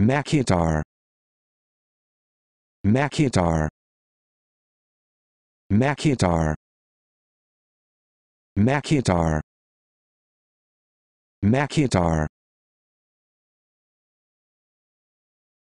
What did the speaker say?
Makitar Makitar Makitar Makitar Makitar